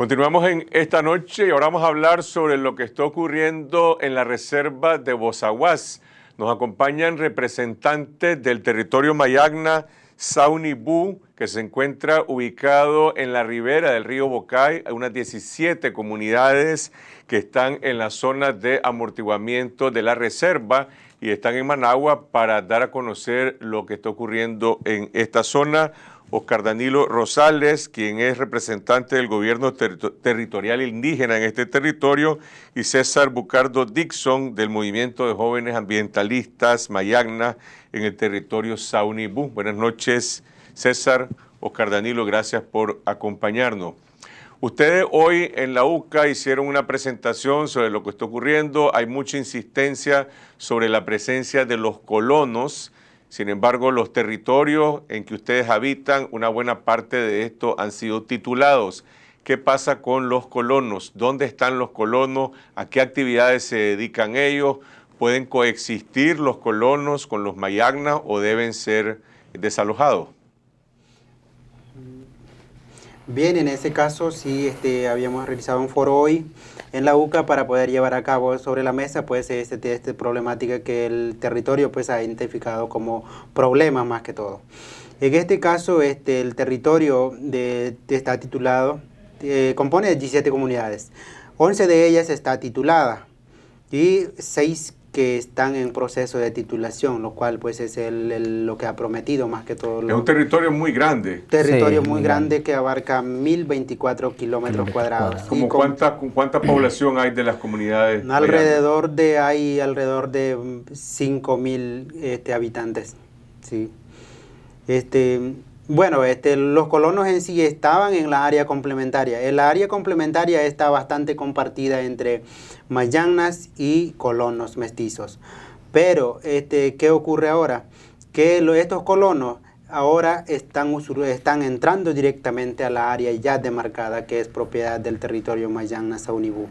Continuamos en esta noche y ahora vamos a hablar sobre lo que está ocurriendo en la reserva de Bozaguas. Nos acompañan representantes del territorio Mayagna, Saunibú, que se encuentra ubicado en la ribera del río Bocay. Hay unas 17 comunidades que están en la zona de amortiguamiento de la reserva y están en Managua para dar a conocer lo que está ocurriendo en esta zona. Oscar Danilo Rosales, quien es representante del gobierno territorial indígena en este territorio, y César Bucardo Dixon, del movimiento de jóvenes ambientalistas Mayagna en el territorio Saunibú. Buenas noches, César. Oscar Danilo, gracias por acompañarnos. Ustedes hoy en la UCA hicieron una presentación sobre lo que está ocurriendo. Hay mucha insistencia sobre la presencia de los colonos sin embargo, los territorios en que ustedes habitan, una buena parte de esto han sido titulados. ¿Qué pasa con los colonos? ¿Dónde están los colonos? ¿A qué actividades se dedican ellos? ¿Pueden coexistir los colonos con los mayagnas o deben ser desalojados? Bien, en ese caso sí este, habíamos realizado un foro hoy en la UCA para poder llevar a cabo sobre la mesa pues este, este problemática que el territorio pues ha identificado como problema más que todo. En este caso este, el territorio de, está titulado, eh, compone de 17 comunidades, 11 de ellas está titulada y 6 que están en proceso de titulación, lo cual pues es el, lo que ha prometido más que todo. es un territorio muy grande. Territorio muy grande, que abarca 1.024 kilómetros cuadrados. Como cuánta, cuánta población hay de las comunidades? Alrededor de, hay alrededor de 5.000 mm, este, habitantes, sí. Este, bueno, este, los colonos en sí estaban en la área complementaria. El área complementaria está bastante compartida entre mayanas y colonos mestizos. Pero, este, ¿qué ocurre ahora? Que estos colonos ahora están, están entrando directamente a la área ya demarcada que es propiedad del territorio mayana-saunibú.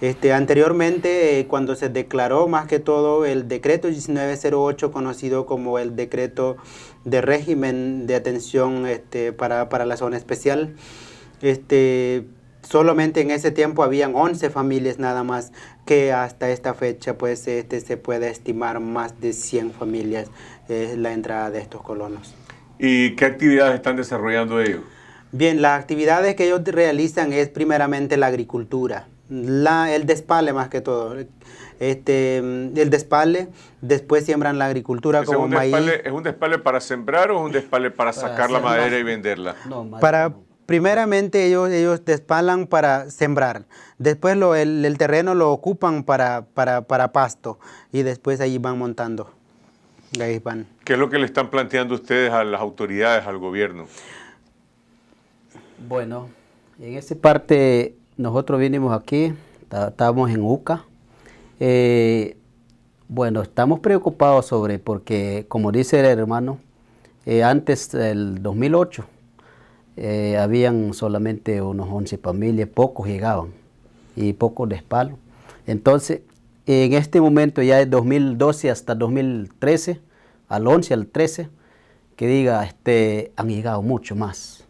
Este, anteriormente, eh, cuando se declaró más que todo el decreto 1908, conocido como el decreto de régimen de atención este, para, para, la zona especial. Este, solamente en ese tiempo habían 11 familias nada más, que hasta esta fecha pues, este, se puede estimar más de 100 familias eh, la entrada de estos colonos. ¿Y qué actividades están desarrollando ellos? Bien, las actividades que ellos realizan es primeramente la agricultura, la, el despale más que todo este, mm, el despale, después siembran la agricultura como maíz. ¿Es un despale para sembrar o es un despale para, sacar la madera y venderla? para, Primeramente ellos, ellos despalan para sembrar, después lo, el, terreno lo ocupan para, para, pasto y después ahí van montando. ¿Qué es lo que le están planteando ustedes a las autoridades, al gobierno? Bueno, en esa parte nosotros vinimos aquí, estábamos en UCA, eh, bueno, estamos preocupados sobre, porque como dice el hermano, eh, antes del 2008 eh, habían solamente unos 11 familias, pocos llegaban y pocos espalda. Entonces, en este momento, ya de 2012 hasta 2013, al 11, al 13, que diga, este, han llegado mucho más.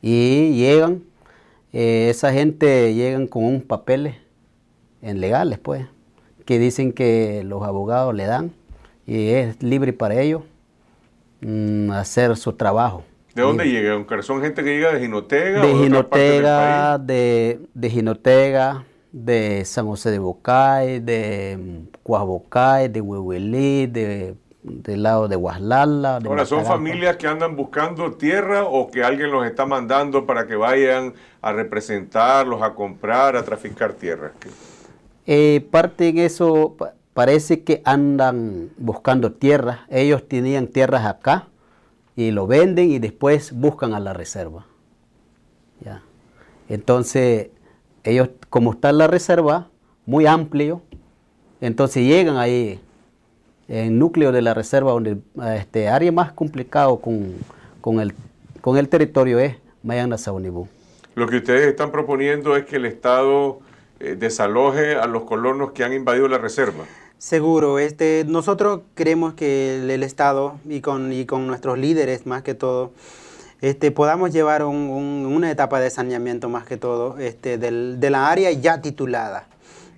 Y llegan, esa gente llegan con un papeles en legales, pues que dicen que los abogados le dan y es libre para ellos mm, hacer su trabajo. ¿De dónde llega? llega? Son gente que llega de Ginotega. De, Jinotega, de de, de, de San José de Bocay, de Cuabocay, de Huehuelí, de del lado de Guaslala. Ahora, ¿son familias que andan buscando tierra o que alguien los está mandando para que vayan a representarlos, a comprar, a traficar tierra? Eh, parte de eso, parece que andan buscando tierras. Ellos tenían tierras acá y lo venden y después buscan a la reserva. Entonces, ellos, como está la reserva, muy amplio, entonces llegan ahí, en núcleo de la reserva, donde este área más complicado con, con, el, con el territorio es Mayana Saunibú. Lo que ustedes están proponiendo es que el Estado eh, desaloje a los colonos que han invadido la reserva. Seguro, este, nosotros creemos que el, Estado y con, nuestros líderes más que todo, este, podamos llevar una etapa de saneamiento más que todo este, de la área ya titulada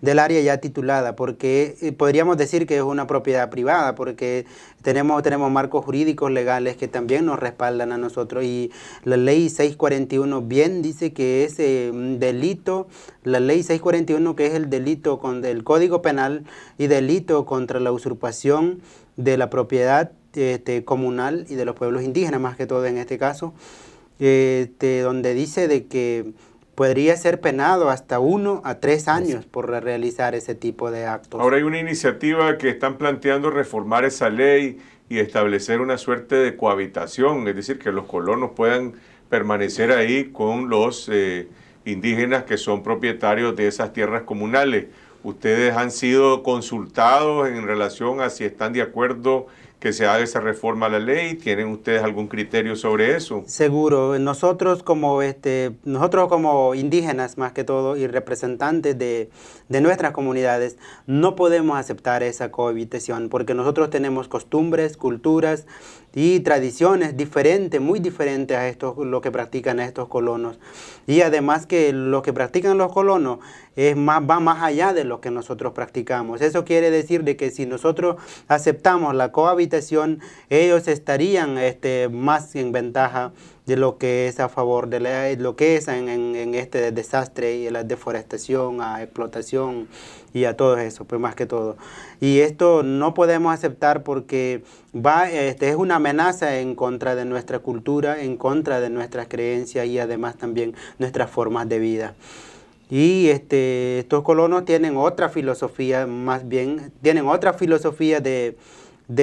del área ya titulada, porque eh, podríamos decir que es una propiedad privada, porque tenemos, tenemos marcos jurídicos legales que también nos respaldan a nosotros y la ley 641 bien dice que es eh, un delito, la ley 641 que es el delito con el Código Penal y delito contra la usurpación de la propiedad este, comunal y de los pueblos indígenas, más que todo en este caso, este, donde dice de que podría ser penado hasta uno a tres pues años por realizar ese tipo de actos. Ahora hay una iniciativa que están planteando reformar esa ley y establecer una suerte de cohabitación, es decir, que los colonos puedan permanecer ahí con los eh, indígenas que son propietarios de esas tierras comunales. ¿Ustedes han sido consultados en relación a si están de acuerdo que se haga esa reforma a la ley. ¿Tienen ustedes algún criterio sobre eso? Seguro. Nosotros como, este, nosotros como indígenas más que todo y representantes de, de nuestras comunidades no podemos aceptar esa cohabitación porque nosotros tenemos costumbres, culturas, y tradiciones diferentes, muy diferentes a estos, lo que practican estos colonos. Y además que lo que practican los colonos es más, va más allá de lo que nosotros practicamos. Eso quiere decir de que si nosotros aceptamos la cohabitación, ellos estarían este, más en ventaja de lo que es a favor de la, lo que es en, en, este desastre y la deforestación, a explotación y a todo eso, pues más que todo. Y esto no podemos aceptar porque va, este, es una amenaza en contra de nuestra cultura, en contra de nuestras creencias y además también nuestras formas de vida. Y este, estos colonos tienen otra filosofía, más bien, tienen otra filosofía de,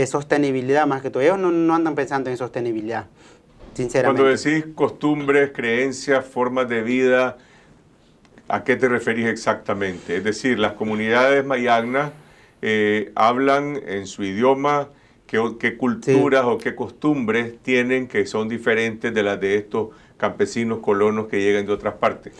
sostenibilidad más que todo. Ellos no andan pensando en sostenibilidad cuando decís costumbres, creencias, formas de vida, ¿a qué te referís exactamente? Es decir, las comunidades mayagnas eh, hablan en su idioma, qué, culturas o qué costumbres tienen que son diferentes de las de estos campesinos colonos que llegan de otras partes.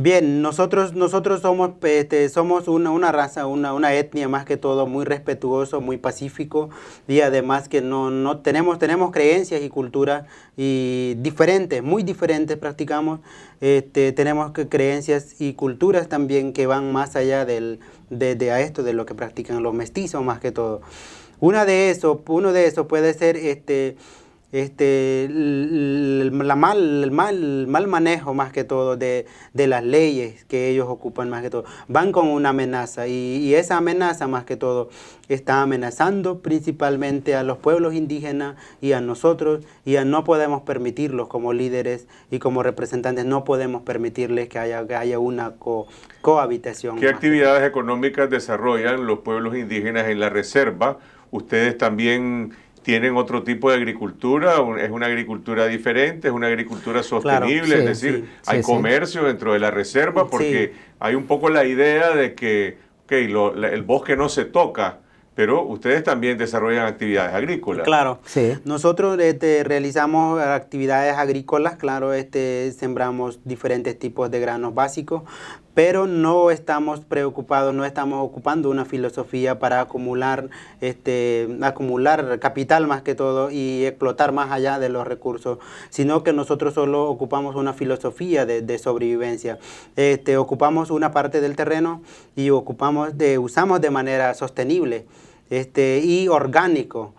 Bien, nosotros, nosotros somos, este, somos una, raza, una, etnia más que todo, muy respetuoso, muy pacífico y además que no, no tenemos, tenemos creencias y culturas y diferentes, muy diferentes practicamos, este, tenemos creencias y culturas también que van más allá del, de, a esto, de lo que practican los mestizos más que todo. Una de eso, uno de esos puede ser este, este, el, la mal, el mal, mal manejo más que todo de, las leyes que ellos ocupan más que todo. Van con una amenaza y, y, esa amenaza más que todo está amenazando principalmente a los pueblos indígenas y a nosotros y no podemos permitirlos como líderes y como representantes, no podemos permitirles que haya, haya una cohabitación. ¿Qué actividades económicas desarrollan los pueblos indígenas en la reserva? Ustedes también tienen otro tipo de agricultura, es una agricultura diferente, es una agricultura sostenible, es decir, hay comercio dentro de la reserva, porque hay un poco la idea de que el bosque no se toca, pero ustedes también desarrollan actividades agrícolas. Claro, sí. nosotros este, realizamos actividades agrícolas, claro, este, sembramos diferentes tipos de granos básicos, pero no estamos preocupados, no estamos ocupando una filosofía para acumular, este, acumular capital más que todo y explotar más allá de los recursos, sino que nosotros solo ocupamos una filosofía de, sobrevivencia. Este, ocupamos una parte del terreno y ocupamos de, usamos de manera sostenible este, y orgánico.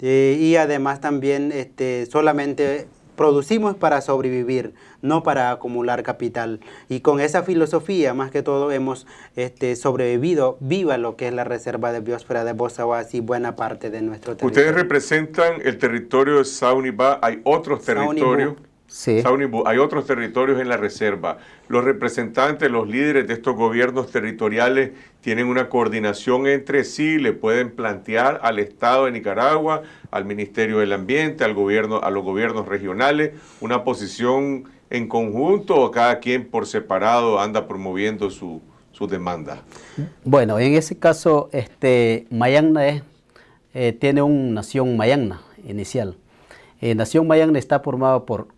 Eh, y además también este, solamente Producimos para sobrevivir, no para acumular capital. Y con esa filosofía, más que todo, hemos este, sobrevivido viva lo que es la reserva de biosfera de Bosawasi y buena parte de nuestro territorio. Ustedes representan el territorio de Saunibá, hay otros territorios hay otros territorios en la reserva. Los representantes, los líderes de estos gobiernos territoriales tienen una coordinación entre sí, le pueden plantear al Estado de Nicaragua, al Ministerio del Ambiente, al gobierno, a los gobiernos regionales, una posición en conjunto o cada quien por separado anda promoviendo su, demanda. Bueno, en ese caso, este, Mayagna eh, tiene una nación Mayagna inicial. Eh, nación Mayagna está formada por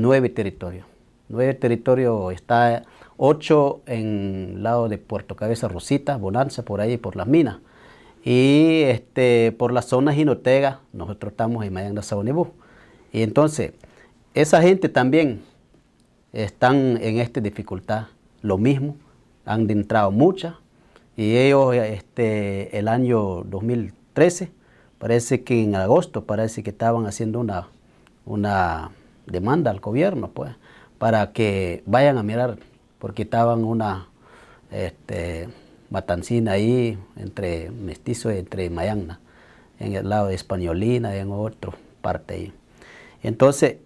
nueve territorios. Nueve territorios, está ocho en el lado de Puerto Cabeza, Rosita, Bonanza, por ahí, por las minas. Y este, por la zona Jinotega, nosotros estamos en Mayanga Sabonibú. Y entonces, esa gente también están en esta dificultad, lo mismo, han entrado muchas. Y ellos, este, el año 2013, parece que en agosto, parece que estaban haciendo una, una demanda al gobierno, pues, para que vayan a mirar, porque estaban una este, matancina ahí entre mestizo y entre Mayagna, en el lado de Españolina y en otra parte ahí. Entonces,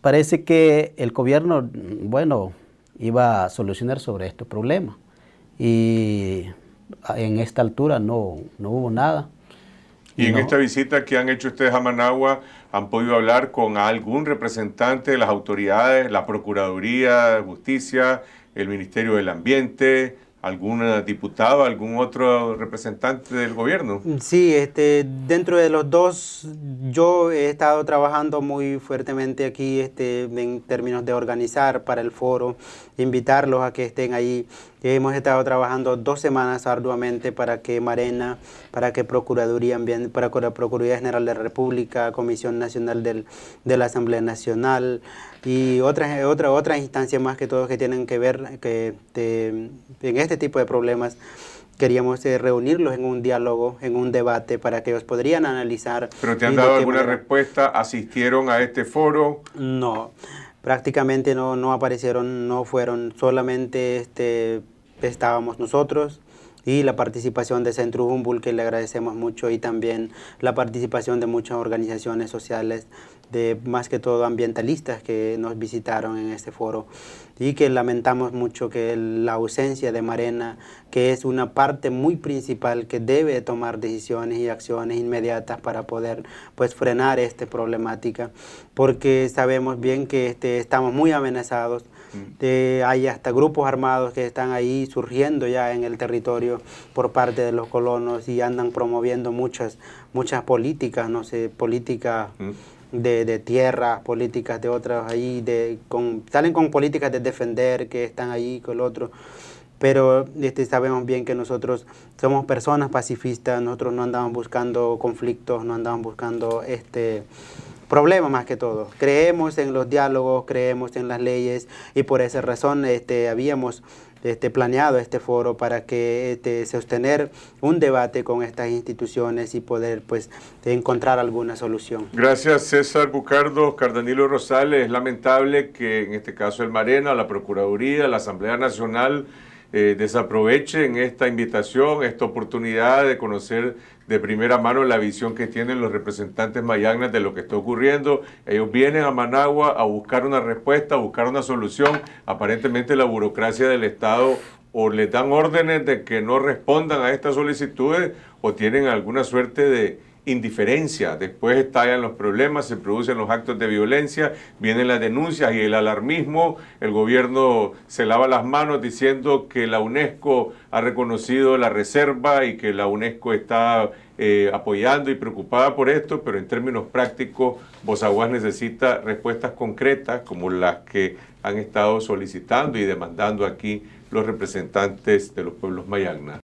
parece que el gobierno, bueno, iba a solucionar sobre este problema. Y en esta altura no, no hubo nada. Y en esta visita que han hecho ustedes a Managua, ¿han podido hablar con algún representante de las autoridades, la Procuraduría de Justicia, el Ministerio del Ambiente, algún eh, diputado, algún otro representante del gobierno? Sí, este, dentro de los dos, yo he estado trabajando muy fuertemente aquí este, en términos de organizar para el foro, invitarlos a que estén ahí Hemos estado trabajando dos semanas arduamente para que Marena, para que Procuraduría para la Procuraduría General de la República, Comisión Nacional del, de la Asamblea Nacional y otras otra, instancias más que todos que tienen que ver que, en este tipo de problemas queríamos eh, reunirlos en un diálogo, en un debate, para que ellos podrían analizar. ¿Pero te han dado alguna respuesta? ¿Asistieron a este foro? No prácticamente no, no aparecieron, no fueron, solamente este, estábamos nosotros y la participación de Centro Humboldt, que le agradecemos mucho, y también la participación de muchas organizaciones sociales, de más que todo ambientalistas que nos visitaron en este foro, y que lamentamos mucho que la ausencia de Marena, que es una parte muy principal que debe tomar decisiones y acciones inmediatas para poder pues, frenar esta problemática, porque sabemos bien que este, estamos muy amenazados hay hasta grupos armados que están ahí surgiendo ya en el territorio por parte de los colonos y andan promoviendo muchas, muchas políticas, no sé, políticas... Mm. De, tierras, políticas de otras ahí, salen con políticas de defender que están ahí con el otro, pero este, sabemos bien que nosotros somos personas pacifistas, nosotros no andamos buscando conflictos, no andamos buscando este, problema más que todo. Creemos en los diálogos, creemos en las leyes y por esa razón este, habíamos este, planeado este foro para que este, sostener un debate con estas instituciones y poder pues encontrar alguna solución. Gracias César Bucardo, Cardanilo Rosales. Es lamentable que en este caso el Marena, la Procuraduría, la Asamblea Nacional eh, desaprovechen esta invitación, esta oportunidad de conocer de primera mano la visión que tienen los representantes mayagnas de lo que está ocurriendo. Ellos vienen a Managua a buscar una respuesta, a buscar una solución. Aparentemente la burocracia del Estado o les dan órdenes de que no respondan a estas solicitudes o tienen alguna suerte de, indiferencia, después estallan los problemas, se producen los actos de violencia, vienen las denuncias y el alarmismo, el gobierno se lava las manos diciendo que la UNESCO ha reconocido la reserva y que la UNESCO está eh, apoyando y preocupada por esto, pero en términos prácticos, Bozaguas necesita respuestas concretas como las que han estado solicitando y demandando aquí los representantes de los pueblos mayagnas.